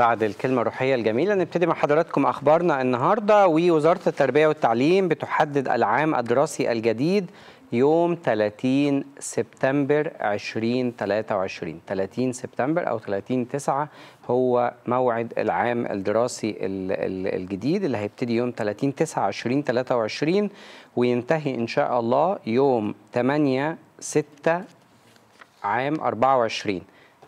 بعد الكلمة الروحية الجميلة نبتدي مع حضراتكم أخبارنا النهاردة ووزارة التربية والتعليم بتحدد العام الدراسي الجديد يوم 30 سبتمبر 2023 30 سبتمبر أو 30 9 هو موعد العام الدراسي الجديد اللي هيبتدي يوم 30 9 2023 وينتهي إن شاء الله يوم 8 6 عام 24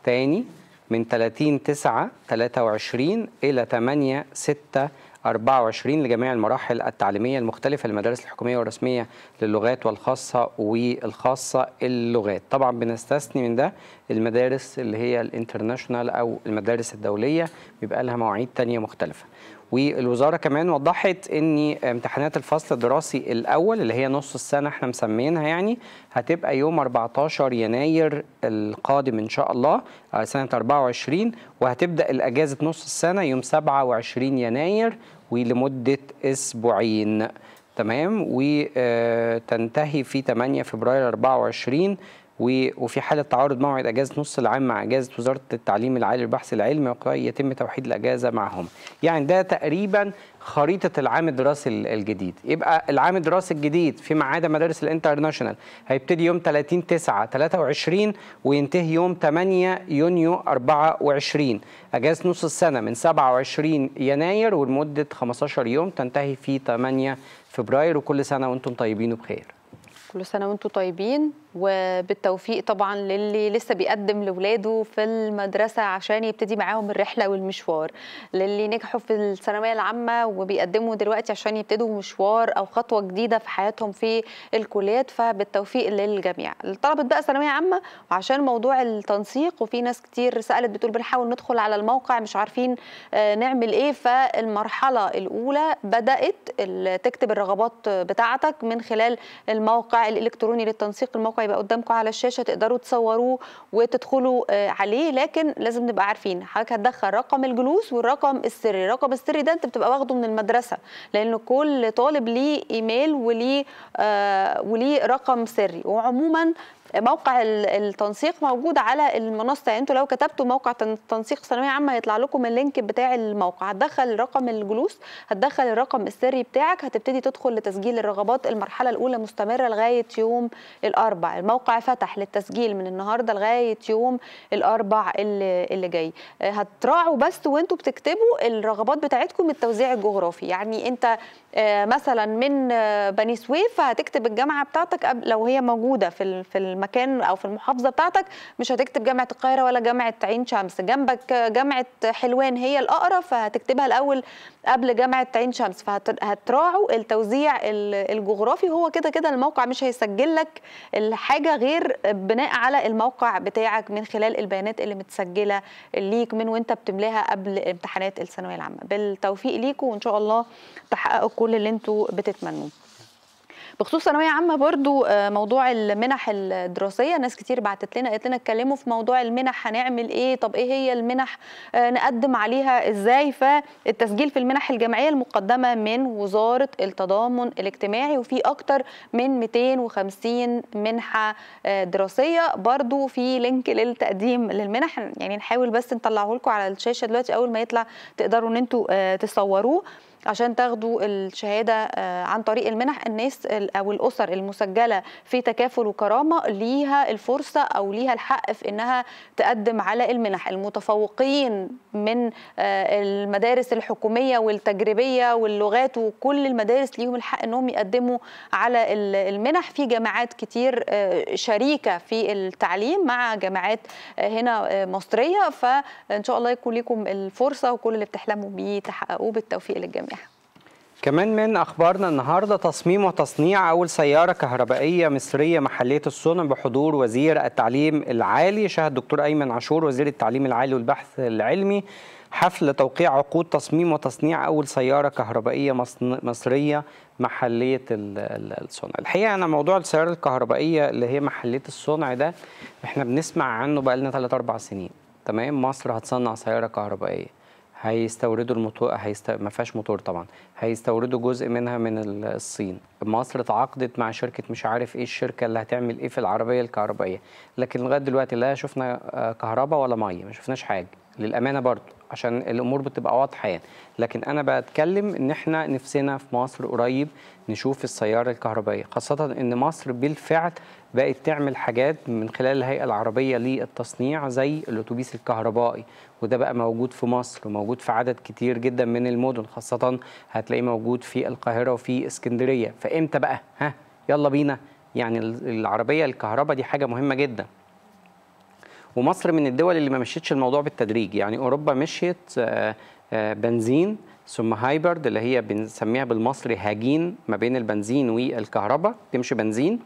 تاني من 30 9 23 إلى 8 6 24 لجميع المراحل التعليمية المختلفة للمدارس الحكومية والرسمية للغات والخاصة والخاصة اللغات طبعا بنستثني من ده المدارس اللي هي الانترناشونال أو المدارس الدولية بيبقى لها مواعيد تانية مختلفة والوزاره كمان وضحت ان امتحانات الفصل الدراسي الاول اللي هي نص السنه احنا مسمينها يعني هتبقى يوم 14 يناير القادم ان شاء الله آه، سنه 24 وهتبدا الاجازه نص السنه يوم 27 يناير ولمده اسبوعين تمام وتنتهي في 8 فبراير 24 وفي حالة تعارض موعد أجازة نص العام مع أجازة وزارة التعليم العالي والبحث العلمي يتم توحيد الأجازة معهم يعني ده تقريبا خريطة العام الدراسي الجديد يبقى العام الدراسي الجديد فيما عدا مدارس الانترناشونال هيبتدي يوم 30 9 23 وينتهي يوم 8 يونيو 24 أجازة نص السنة من 27 يناير ولمدة 15 يوم تنتهي في 8 فبراير وكل سنة وأنتم طيبين وبخير كل سنه وانتم طيبين وبالتوفيق طبعا للي لسه بيقدم لاولاده في المدرسه عشان يبتدي معاهم الرحله والمشوار للي نجحوا في الثانويه العامه وبيقدموا دلوقتي عشان يبتدوا مشوار او خطوه جديده في حياتهم في الكليات فبالتوفيق للجميع طلبت بقى ثانويه عامه وعشان موضوع التنسيق وفي ناس كتير سالت بتقول بنحاول ندخل على الموقع مش عارفين آه، نعمل ايه فالمرحله الاولى بدات تكتب الرغبات بتاعتك من خلال الموقع الالكتروني للتنسيق الموقع يبقى قدامكم على الشاشه تقدروا تصوروه وتدخلوا آه، عليه لكن لازم نبقى عارفين حضرتك هتدخل رقم الجلوس والرقم السري الرقم السري ده انت بتبقى واخده من المدرسه لان كل طالب ليه ايميل وليه آه وليه رقم سري وعموما موقع التنسيق موجود على المنصه يعني انتوا لو كتبتوا موقع تنسيق ثانويه عامه هيطلع لكم اللينك بتاع الموقع هتدخل رقم الجلوس هتدخل الرقم السري بتاعك هتبتدي تدخل لتسجيل الرغبات المرحله الاولى مستمره لغايه يوم الاربع الموقع فتح للتسجيل من النهارده لغايه يوم الاربع اللي, اللي جاي اه، هتراعوا بس وانتوا بتكتبوا الرغبات بتاعتكم التوزيع الجغرافي يعني انت اه، مثلا من اه، بني سويف هتكتب الجامعه بتاعتك لو هي موجوده في في المكان او في المحافظه بتاعتك مش هتكتب جامعه القاهره ولا جامعه عين شمس جنبك جامعه حلوان هي الاقرب فهتكتبها الاول قبل جامعه عين شمس فهتراعوا التوزيع الجغرافي هو كده كده الموقع مش هيسجل لك الحاجه غير بناء على الموقع بتاعك من خلال البيانات اللي متسجله ليك من وانت بتملاها قبل امتحانات الثانويه العامه بالتوفيق ليكم وان شاء الله تحققوا كل اللي انتوا بتتمنوه بخصوص ثانويه عامه برضو آه، موضوع المنح الدراسيه ناس كتير بعتت لنا قالت لنا اتكلموا في موضوع المنح هنعمل ايه طب ايه هي المنح آه، نقدم عليها ازاي فالتسجيل في المنح الجامعيه المقدمه من وزاره التضامن الاجتماعي وفي اكتر من 250 منحه آه، دراسيه برضو في لينك للتقديم للمنح يعني نحاول بس نطلعه لكم على الشاشه دلوقتي اول ما يطلع تقدروا ان انتوا تصوروه عشان تاخدوا الشهاده آه، عن طريق المنح الناس او الاسر المسجله في تكافل وكرامه ليها الفرصه او ليها الحق في انها تقدم على المنح المتفوقين من آه، المدارس الحكوميه والتجريبيه واللغات وكل المدارس ليهم الحق انهم يقدموا على المنح في جامعات كتير آه، شريكه في التعليم مع جامعات هنا مصريه فان شاء الله يكون لكم الفرصه وكل اللي بتحلموا بيه تحققوه بالتوفيق للجميع كمان من اخبارنا النهارده تصميم وتصنيع اول سياره كهربائيه مصريه محليه الصنع بحضور وزير التعليم العالي شهد الدكتور ايمن عاشور وزير التعليم العالي والبحث العلمي حفل توقيع عقود تصميم وتصنيع اول سياره كهربائيه مصريه محليه الصنع الحقيقه انا موضوع السياره الكهربائيه اللي هي محليه الصنع ده احنا بنسمع عنه بقالنا 3 4 سنين تمام مصر هتصنع سياره كهربائيه هيستوردوا الموتور هيست... ما فيهاش موتور طبعا هيستوردوا جزء منها من الصين مصر تعاقدت مع شركه مش عارف ايه الشركه اللي هتعمل ايه في العربيه الكهربائيه لكن لغايه دلوقتي لا شفنا آه، كهرباء ولا ميه ما شفناش حاجه للامانه برضو عشان الامور بتبقى واضحه يعني لكن انا بتكلم ان احنا نفسنا في مصر قريب نشوف السياره الكهربائيه خاصه ان مصر بالفعل بقت تعمل حاجات من خلال الهيئه العربيه للتصنيع زي الاتوبيس الكهربائي وده بقى موجود في مصر وموجود في عدد كتير جدا من المدن خاصه هتلاقيه موجود في القاهره وفي اسكندريه فامتى بقى ها يلا بينا يعني العربيه الكهرباء دي حاجه مهمه جدا ومصر من الدول اللي ما مشيتش الموضوع بالتدريج يعني اوروبا مشيت آه، آه، بنزين ثم هايبرد اللي هي بنسميها بالمصري هاجين ما بين البنزين والكهرباء تمشي بنزين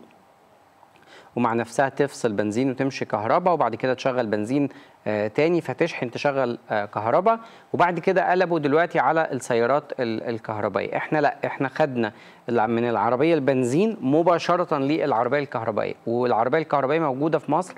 ومع نفسها تفصل بنزين وتمشي كهرباء وبعد كده تشغل بنزين آه، تاني فتشحن تشغل كهرباء وبعد كده قلبوا دلوقتي على السيارات الكهربائيه احنا لا احنا خدنا من العربيه البنزين مباشره للعربيه الكهربائيه والعربيه الكهربائيه موجوده في مصر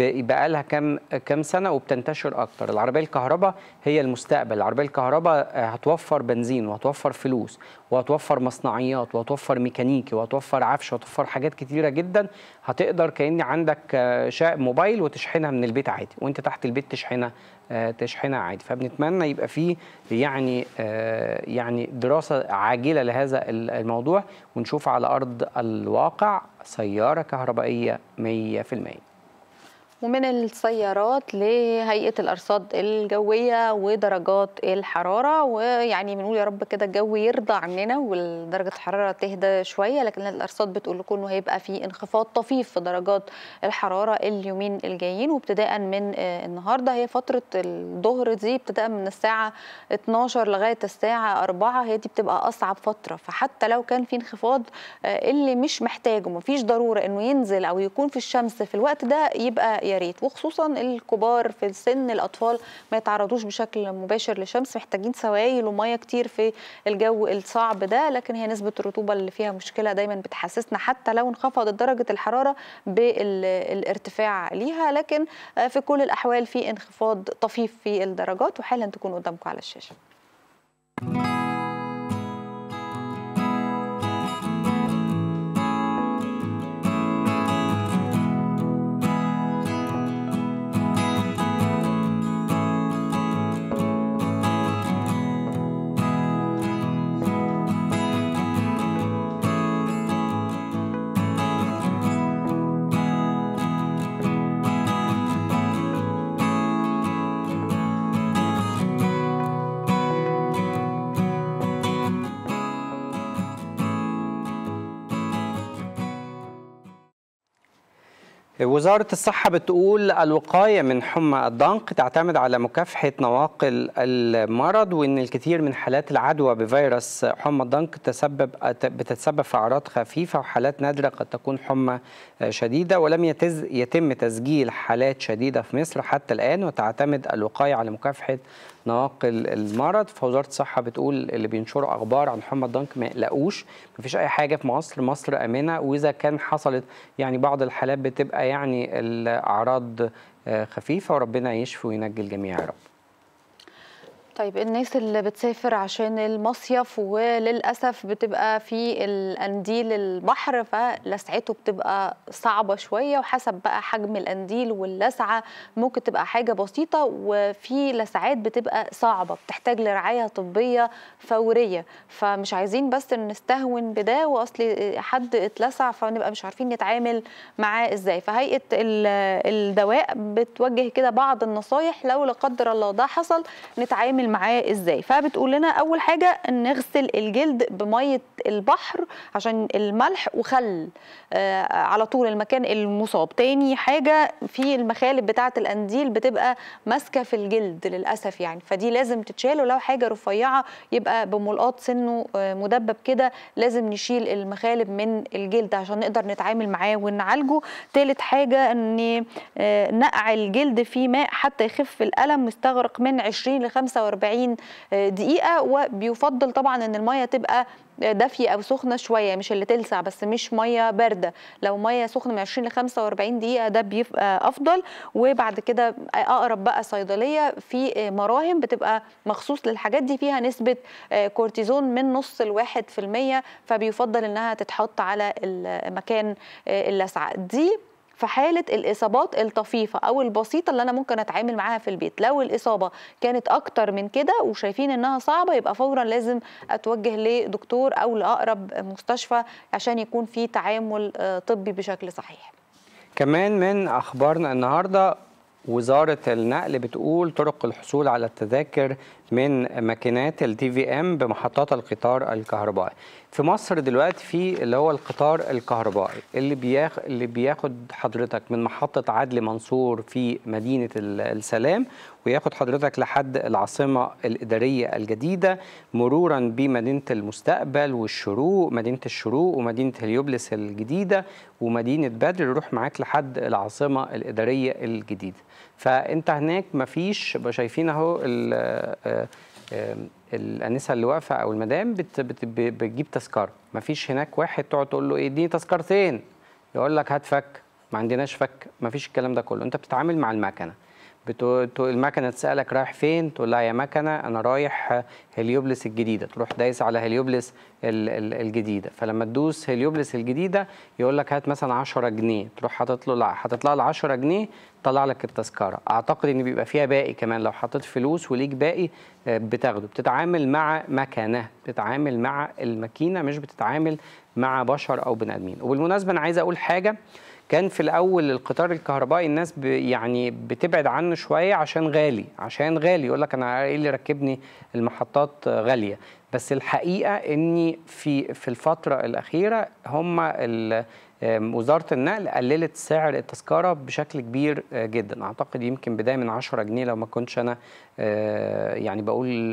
بقى لها كام كام سنه وبتنتشر اكتر العربيه الكهرباء هي المستقبل العربيه الكهرباء آه، هتوفر بنزين وهتوفر فلوس وهتوفر مصنعيات وهتوفر ميكانيكي وهتوفر عفش وهتوفر حاجات كتيره جدا هتقدر كان عندك آه، موبايل وتشحنها من البيت عادي وانت تحت البيت تشحنها آه، تشحنها عادي فبنتمنى يبقى في يعني يعني دراسه عاجله لهذا الموضوع ونشوف على ارض الواقع سياره كهربائيه 100% ومن السيارات لهيئه الارصاد الجويه ودرجات الحراره ويعني بنقول يا رب كده الجو يرضى عننا ودرجه الحراره تهدى شويه لكن الارصاد بتقول لكم انه هيبقى في انخفاض طفيف في درجات الحراره اليومين الجايين وابتداء من آه، النهارده هي فتره الظهر دي ابتداء من الساعه 12 لغايه الساعه 4 هي دي بتبقى اصعب فتره فحتى لو كان في انخفاض آه، اللي مش محتاجه مفيش ضروره انه ينزل او يكون في الشمس في الوقت ده يبقى ريت وخصوصا الكبار في السن الاطفال ما يتعرضوش بشكل مباشر للشمس محتاجين سوائل وميه كتير في الجو الصعب ده لكن هي نسبه الرطوبه اللي فيها مشكله دايما بتحسسنا حتى لو انخفضت درجه الحراره بالارتفاع ليها لكن في كل الاحوال في انخفاض طفيف في الدرجات وحالا تكون قدامكم على الشاشه. وزارة الصحة بتقول الوقاية من حمى الضنك تعتمد على مكافحة نواقل المرض وإن الكثير من حالات العدوى بفيروس حمى الضنك تسبب بتتسبب في أعراض خفيفة وحالات نادرة قد تكون حمى شديدة ولم يتم تسجيل حالات شديدة في مصر حتى الآن وتعتمد الوقاية على مكافحة نواقل المرض فوزارة الصحة بتقول اللي بينشروا أخبار عن حمى الضنك ما يقلقوش مفيش أي حاجة في مصر مصر آمنة وإذا كان حصلت يعني بعض الحالات بتبقى يعني يعني الأعراض آه، خفيفة وربنا يشفي وينجي الجميع يا رب طيب الناس اللي بتسافر عشان المصيف وللاسف بتبقى في القنديل البحر فلسعته بتبقى صعبه شويه وحسب بقى حجم القنديل واللسعه ممكن تبقى حاجه بسيطه وفي لسعات بتبقى صعبه بتحتاج لرعايه طبيه فوريه فمش عايزين بس نستهون بده واصل حد اتلسع فنبقى مش عارفين نتعامل معاه ازاي فهيئه الدواء بتوجه كده بعض النصايح لو لا قدر الله ده حصل نتعامل نتعامل معاه ازاي فبتقول لنا اول حاجه نغسل الجلد بميه البحر عشان الملح وخل آه على طول المكان المصاب تاني حاجه في المخالب بتاعه القنديل بتبقى ماسكه في الجلد للاسف يعني فدي لازم تتشال ولو حاجه رفيعه يبقى بملقاط سنه آه، مدبب كده لازم نشيل المخالب من الجلد عشان نقدر نتعامل معاه ونعالجه تالت حاجه ان آه، نقع الجلد في ماء حتى يخف الالم مستغرق من 20 ل 45 40 دقيقه وبيفضل طبعا ان الميه تبقى دافيه او سخنه شويه مش اللي تلسع بس مش ميه بارده لو ميه سخنه من 20 ل 45 دقيقه ده بيبقى افضل وبعد كده اقرب بقى صيدليه في مراهم بتبقى مخصوص للحاجات دي فيها نسبه كورتيزون من نص الواحد في المية فبيفضل انها تتحط على المكان اللسعه دي في حاله الاصابات الطفيفه او البسيطه اللي انا ممكن اتعامل معاها في البيت لو الاصابه كانت اكتر من كده وشايفين انها صعبه يبقى فورا لازم اتوجه لدكتور او لاقرب مستشفى عشان يكون في تعامل آه، طبي بشكل صحيح كمان من اخبارنا النهارده وزاره النقل بتقول طرق الحصول على التذاكر من ماكينات الدي في ام بمحطات القطار الكهربائي في مصر دلوقتي في اللي هو القطار الكهربائي اللي بياخ اللي بياخد حضرتك من محطه عدلي منصور في مدينه السلام وياخد حضرتك لحد العاصمه الاداريه الجديده مرورا بمدينه المستقبل والشروق مدينه الشروق ومدينه هليوبلس الجديده ومدينه بدر يروح معاك لحد العاصمه الاداريه الجديده فانت هناك مفيش شايفين اهو آه، آه، الانسه اللي واقفه او المدام بتجيب تذكره مفيش هناك واحد تقعد تقول له ايه اديني تذكرتين يقول لك هات فك ما عندناش فك مفيش الكلام ده كله انت بتتعامل مع المكنه بتقول المكنه تسالك رايح فين تقول لها يا مكنه انا رايح هليوبلس الجديده تروح دايس على هليوبلس الجديده فلما تدوس هليوبلس الجديده يقول لك هات مثلا 10 جنيه تروح حاطط له حاطط لها ال 10 جنيه طلع لك التذكره اعتقد ان بيبقى فيها باقي كمان لو حطيت فلوس وليك باقي آه، بتاخده بتتعامل مع مكنه بتتعامل مع الماكينه مش بتتعامل مع بشر او بني ادمين وبالمناسبه انا عايز اقول حاجه كان في الاول القطار الكهربائي الناس يعني بتبعد عنه شويه عشان غالي عشان غالي يقول لك انا ايه اللي ركبني المحطات غاليه بس الحقيقه اني في في الفتره الاخيره هم وزاره النقل قللت سعر التذكره بشكل كبير آه، جدا اعتقد يمكن بدايه من 10 جنيه لو ما كنتش انا آه، يعني بقول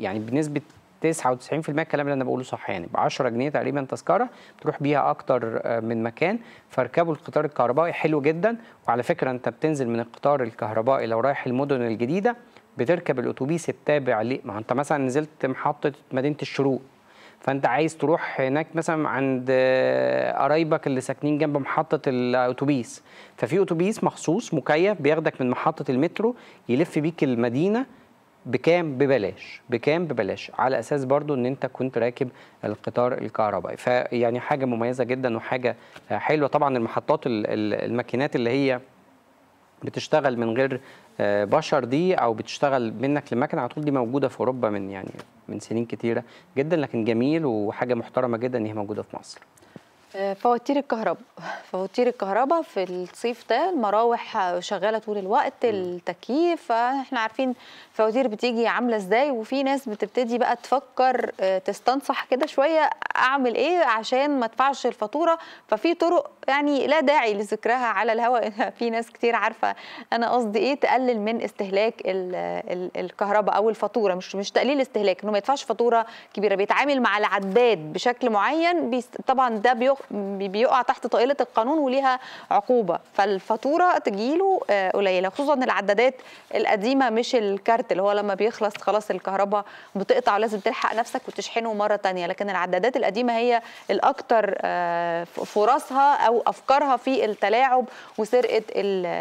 يعني بنسبه 99% الكلام اللي انا بقوله صح يعني ب 10 جنيه تقريبا تذكره تروح بيها اكتر آه، من مكان فاركبوا القطار الكهربائي حلو جدا وعلى فكره انت بتنزل من القطار الكهربائي لو رايح المدن الجديده بتركب الاتوبيس التابع ليه ما انت مثلا نزلت محطه مدينه الشروق فانت عايز تروح هناك مثلا عند آه، قرايبك اللي ساكنين جنب محطه الاتوبيس ففي اتوبيس مخصوص مكيف بياخدك من محطه المترو يلف بيك المدينه بكام ببلاش بكام ببلاش على اساس برضو ان انت كنت راكب القطار الكهربائي فيعني حاجه مميزه جدا وحاجه حلوه طبعا المحطات الماكينات اللي هي بتشتغل من غير آه، بشر دي او بتشتغل منك لمكان على طول دي موجوده في اوروبا من يعني من سنين كتيره جدا لكن جميل وحاجه محترمه جدا ان هي موجوده في مصر آه، فواتير الكهرباء فواتير الكهرباء في الصيف ده المراوح شغاله طول الوقت التكييف فاحنا عارفين فواتير بتيجي عامله ازاي وفي ناس بتبتدي بقى تفكر آه، تستنصح كده شويه اعمل ايه عشان ما ادفعش الفاتوره ففي طرق يعني لا داعي لذكرها على الهواء يعني في ناس كتير عارفه انا قصدي ايه تقلل من استهلاك الكهرباء او الفاتوره مش مش تقليل استهلاك انه ما يدفعش فاتوره كبيره بيتعامل مع العداد بشكل معين طبعا ده بيخ بيقع تحت طائله القانون وليها عقوبه فالفاتوره تجيله آه، قليله خصوصا العدادات القديمه مش الكارت اللي هو لما بيخلص خلاص الكهرباء بتقطع ولازم تلحق نفسك وتشحنه مره ثانيه لكن العدادات القديمه هي الاكثر آه، فرصها او افكارها في التلاعب وسرقه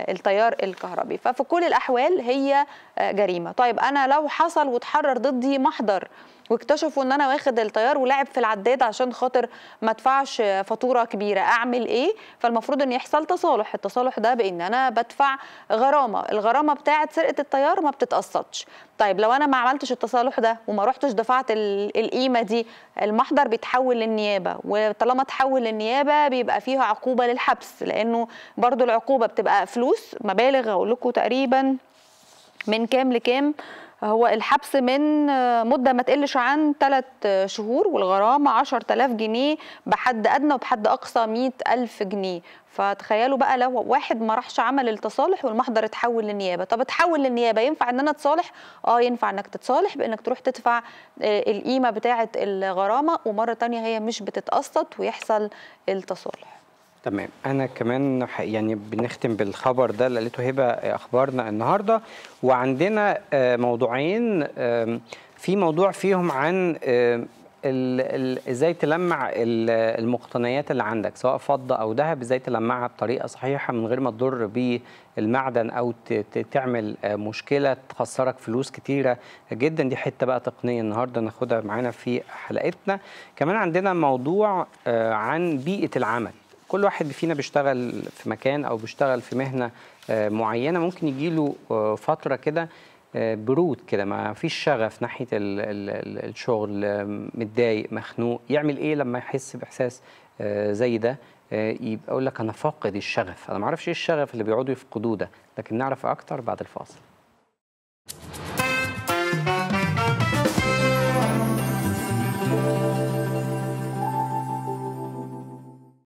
التيار الكهربي ففي كل الاحوال هي آه، جريمه طيب انا لو حصل وتحرر ضدي محضر واكتشفوا ان انا واخد التيار ولعب في العداد عشان خاطر ما ادفعش فاتوره كبيره اعمل ايه فالمفروض ان يحصل تصالح التصالح ده بان انا بدفع غرامه الغرامه بتاعه سرقه التيار ما بتتقسطش طيب لو انا ما عملتش التصالح ده وما رحتش دفعت القيمه دي المحضر بيتحول للنيابه وطالما اتحول للنيابه بيبقى فيها عقوبه للحبس لانه برضو العقوبه بتبقى فلوس مبالغ اقول لكم تقريبا من كام لكام هو الحبس من آه، مدة ما تقلش عن 3 آه، شهور والغرامة 10000 جنيه بحد أدنى وبحد أقصى 100000 جنيه فتخيلوا بقى لو واحد ما راحش عمل التصالح والمحضر اتحول للنيابه طب اتحول للنيابه ينفع ان انا اتصالح اه ينفع انك تتصالح بانك تروح تدفع آه، القيمه بتاعه الغرامه ومره تانية هي مش بتتقسط ويحصل التصالح تمام انا كمان يعني بنختم بالخبر ده اللي قالته هبه اخبارنا النهارده وعندنا آه، موضوعين في موضوع فيهم عن ازاي تلمع المقتنيات اللي عندك سواء فضه او ذهب ازاي تلمعها بطريقه صحيحه من غير ما تضر بالمعدن او تعمل آه، مشكله تخسرك فلوس كتيره جدا دي حته بقى تقنيه النهارده ناخدها معانا في حلقتنا كمان عندنا موضوع آه، عن بيئه العمل كل واحد فينا بيشتغل في مكان او بيشتغل في مهنه آه، معينه ممكن يجي له آه، فتره كده آه، برود كده ما فيش شغف ناحيه الشغل متضايق مخنوق يعمل ايه لما يحس باحساس زي ده يبقى اقول لك انا فاقد الشغف انا ما اعرفش ايه الشغف اللي بيقعدوا يفقدوه ده لكن نعرف اكتر بعد الفاصل